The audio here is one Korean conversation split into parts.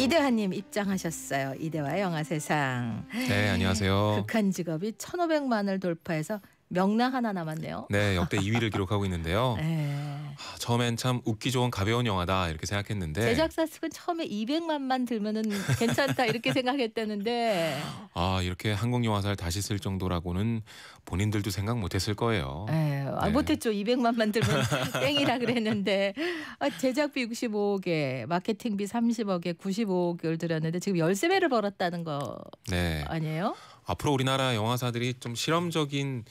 이대화님 입장하셨어요. 이대화 영화 세상. 네 안녕하세요. 극한 직업이 1,500만을 돌파해서 명나 하나 남았네요. 네, 역대 2위를 기록하고 있는데요. 네. 아, 처음엔 참 웃기 좋은 가벼운 영화다 이렇게 생각했는데 제작사 측은 처음에 200만만 들면은 괜찮다 이렇게 생각했다는데 아 이렇게 한국 영화사를 다시 쓸 정도라고는 본인들도 생각 못했을 거예요. 네, 아, 네. 못했죠. 200만만 들면 땡이라 그랬는데 아, 제작비 65억에 마케팅비 30억에 95억을 들였는데 지금 13배를 벌었다는 거 네. 아니에요? 앞으로 우리나라 영화사들이 좀 실험적인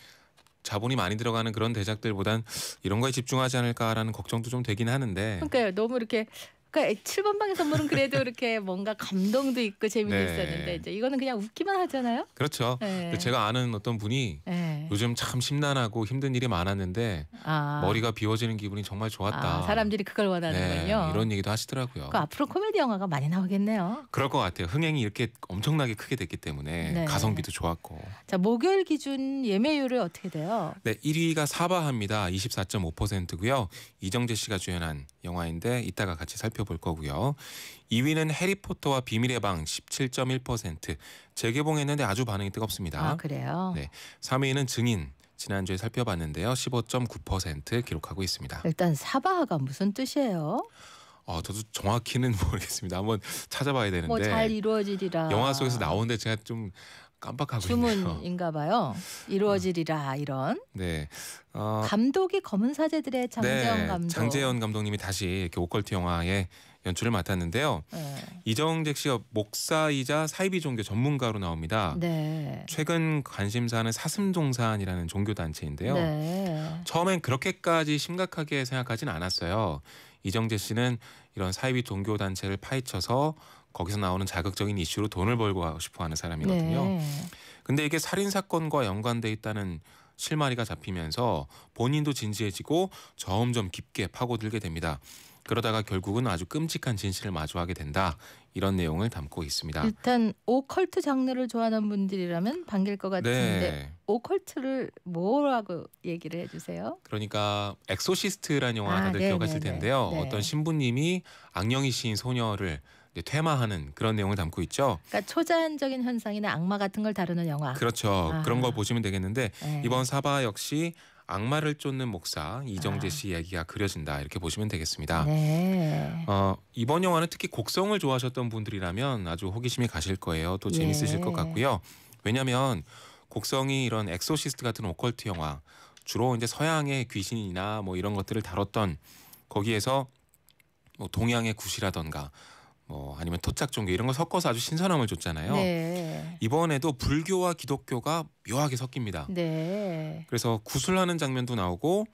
자본이 많이 들어가는 그런 대작들보단 이런 거에 집중하지 않을까라는 걱정도 좀 되긴 하는데. 그러니까 너무 이렇게 그러니까 7번 방의 선물은 그래도 이렇게 뭔가 감동도 있고 재미도 네. 있었는데 이제 이거는 그냥 웃기만 하잖아요. 그렇죠. 네. 제가 아는 어떤 분이 네. 요즘 참 심란하고 힘든 일이 많았는데 아. 머리가 비워지는 기분이 정말 좋았다. 아, 사람들이 그걸 원하는군요. 네, 이런 얘기도 하시더라고요. 그 앞으로 코미디 영화가 많이 나오겠네요. 그럴 것 같아요. 흥행이 이렇게 엄청나게 크게 됐기 때문에 네. 가성비도 좋았고. 자 목요일 기준 예매율을 어떻게 돼요? 네 1위가 사바합니다. 24.5%고요. 이정재 씨가 주연한 영화인데 이따가 같이 살펴. 살펴볼 거고요. 2위는 해리포터와 비밀의 방 17.1% 재개봉했는데 아주 반응이 뜨겁습니다. 아, 그래요? 네. 3위는 증인 지난주에 살펴봤는데요. 15.9% 기록하고 있습니다. 일단 사바하가 무슨 뜻이에요? 어, 저도 정확히는 모르겠습니다. 한번 찾아봐야 되는데. 뭐잘 이루어지리라. 영화 속에서 나오는데 제가 좀 깜빡하고 주문인가 봐요. 이루어지리라 이런. 네. 어... 감독이 검은 사제들의 장재현 네. 감독. 장재현 감독님이 다시 이렇게 오컬트 영화에 연출을 맡았는데요. 네. 이정택 씨가 목사이자 사이비 종교 전문가로 나옵니다. 네. 최근 관심사는 사슴동산이라는 종교 단체인데요. 네. 처음엔 그렇게까지 심각하게 생각하진 않았어요. 이정재 씨는 이런 사이비 동교 단체를 파헤쳐서 거기서 나오는 자극적인 이슈로 돈을 벌고 싶어하는 사람이거든요. 네. 근데 이게 살인 사건과 연관돼 있다는 실마리가 잡히면서 본인도 진지해지고 점점 깊게 파고들게 됩니다. 그러다가 결국은 아주 끔찍한 진실을 마주하게 된다. 이런 내용을 담고 있습니다. 일단 오컬트 장르를 좋아하는 분들이라면 반길 것 네. 같은데 네. 오컬트를 뭐라고 얘기를 해주세요? 그러니까 엑소시스트라는 영화 아, 다들 네네네. 기억하실 텐데요. 네. 어떤 신부님이 악령이 시 소녀를 퇴마하는 그런 내용을 담고 있죠. 그러니까 초자연적인 현상이나 악마 같은 걸 다루는 영화. 그렇죠. 아. 그런 걸 보시면 되겠는데 네. 이번 사바 역시 악마를 쫓는 목사 이정재 아. 씨 이야기가 그려진다 이렇게 보시면 되겠습니다. 네. 어, 이번 영화는 특히 곡성을 좋아하셨던 분들이라면 아주 호기심이 가실 거예요. 또 재밌으실 예. 것 같고요. 왜냐하면 곡성이 이런 엑소시스트 같은 오컬트 영화 주로 이제 서양의 귀신이나 뭐 이런 것들을 다뤘던 거기에서 뭐 동양의 굿이라던가 뭐 아니면 토착 종교 이런 걸 섞어서 아주 신선함을 줬잖아요. 네. 이번에도 불교와 기독교가 묘하게 섞입니다. 네. 그래서 구슬하는 장면도 나오고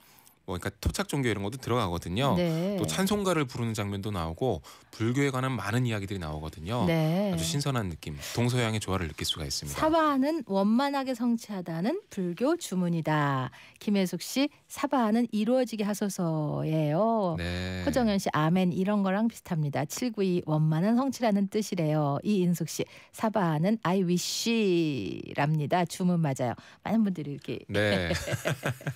뭐 그러니까 토착 종교 이런 것도 들어가거든요. 네. 또 찬송가를 부르는 장면도 나오고 불교에 관한 많은 이야기들이 나오거든요. 네. 아주 신선한 느낌, 동서양의 조화를 느낄 수가 있습니다. 사바하는 원만하게 성취하다는 불교 주문이다. 김혜숙 씨 사바하는 이루어지게 하소서예요. 네. 허정현 씨 아멘 이런 거랑 비슷합니다. 792 원만한 성취라는 뜻이래요. 이인숙 씨 사바하는 I wish랍니다. 주문 맞아요. 많은 분들이 이렇게 네.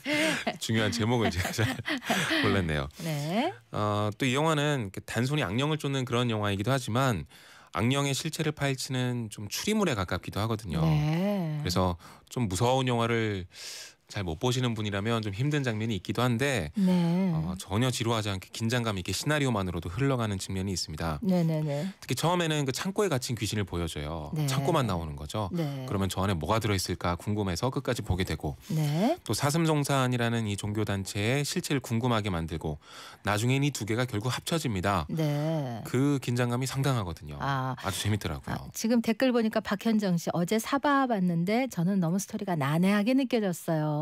중요한 제목을 이제 제가 잘 몰랐네요. 네. 어, 또 이 영화는 단순히 악령을 쫓는 그런 영화이기도 하지만 악령의 실체를 파헤치는 좀 추리물에 가깝기도 하거든요. 네. 그래서 좀 무서운 영화를 잘못 보시는 분이라면 좀 힘든 장면이 있기도 한데 네. 어, 전혀 지루하지 않게 긴장감 있게 시나리오만으로도 흘러가는 측면이 있습니다. 네네네. 특히 처음에는 그 창고에 갇힌 귀신을 보여줘요. 네. 창고만 나오는 거죠. 네. 그러면 저 안에 뭐가 들어있을까 궁금해서 끝까지 보게 되고 네. 또 사슴종산이라는 이 종교 단체의 실체를 궁금하게 만들고 나중엔 이두 개가 결국 합쳐집니다. 네. 그 긴장감이 상당하거든요. 아, 주 재밌더라고요. 아, 지금 댓글 보니까 박현정 씨 어제 사바 봤는데 저는 너무 스토리가 난해하게 느껴졌어요.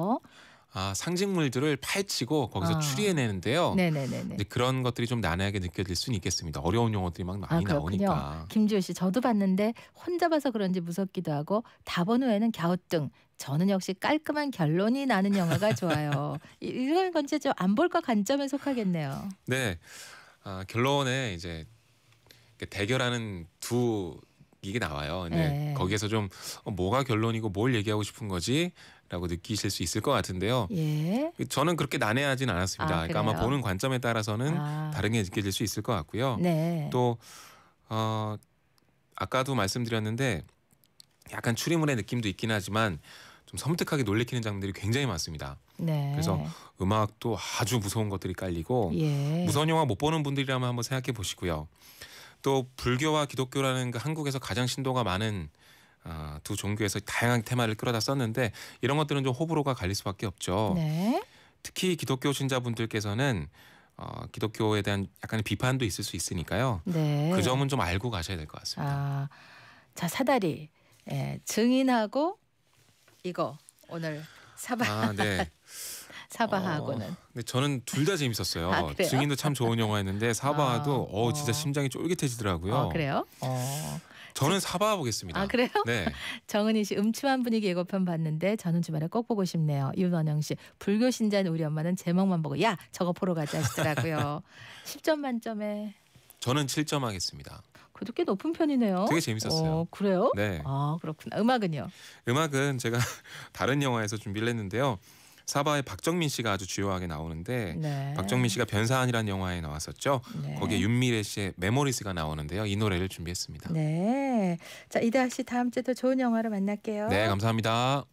아, 상징물들을 파헤치고 거기서 아. 추리해내는데요. 네네네 그런 것들이 좀 난해하게 느껴질 수는 있겠습니다. 어려운 용어들이 막 많이 아, 그렇군요. 나오니까. 김지호 씨, 저도 봤는데 혼자 봐서 그런지 무섭기도 하고 답원 후에는 갸우뚱. 저는 역시 깔끔한 결론이 나는 영화가 좋아요. 이런 건 진짜 안볼까 관점에 속하겠네요. 네, 아, 결론에 이제 대결하는 두 이게 나와요. 근데 네. 거기에서 좀 어, 뭐가 결론이고 뭘 얘기하고 싶은 거지라고 느끼실 수 있을 것 같은데요. 예. 그 저는 그렇게 난해하진 않았습니다. 아, 그러니까 아마 보는 관점에 따라서는 아. 다른게 느껴질 수 있을 것 같고요. 네. 또 어, 아까도 말씀드렸는데 약간 추리물의 느낌도 있긴 하지만 좀 섬뜩하게 놀래키는 장면들이 굉장히 많습니다. 네. 그래서 음악도 아주 무서운 것들이 깔리고 예. 무서운 영화 못 보는 분들이라면 한번 생각해 보시고요. 또 불교와 기독교라는 그 한국에서 가장 신도가 많은 어, 두 종교에서 다양한 테마를 끌어다 썼는데 이런 것들은 좀 호불호가 갈릴 수밖에 없죠. 네. 특히 기독교 신자분들께서는 어, 기독교에 대한 약간의 비판도 있을 수 있으니까요. 네. 그 점은 좀 알고 가셔야 될 것 같습니다. 아, 자 사다리 예, 증인하고 이거 오늘 사바. 아, 네. 사바하고는. 어, 근데 저는 둘 다 재밌었어요. 아, 증인도 참 좋은 영화였는데 사바하도 아, 어, 진짜 어. 심장이 쫄깃해지더라고요. 어, 그래요? 어. 저는 사바 보겠습니다. 아 그래요? 네. 정은희 씨 음침한 분위기 예고편 봤는데 저는 주말에 꼭 보고 싶네요. 윤원영 씨 불교 신자인 우리 엄마는 제목만 보고 야 저거 보러 가자 하시더라고요. 10점 만점에 저는 7점 하겠습니다. 그래도 꽤 높은 편이네요. 되게 재밌었어요. 어, 그래요? 네. 아 그렇구나. 음악은요? 음악은 제가 다른 영화에서 준비를 했는데요. 사바의 박정민 씨가 아주 주요하게 나오는데 네. 박정민 씨가 변사안이라는 영화에 나왔었죠. 네. 거기에 윤미래 씨의 메모리스가 나오는데요. 이 노래를 준비했습니다. 네. 자, 이다 씨 다음 주에도 좋은 영화로 만날게요. 네, 감사합니다.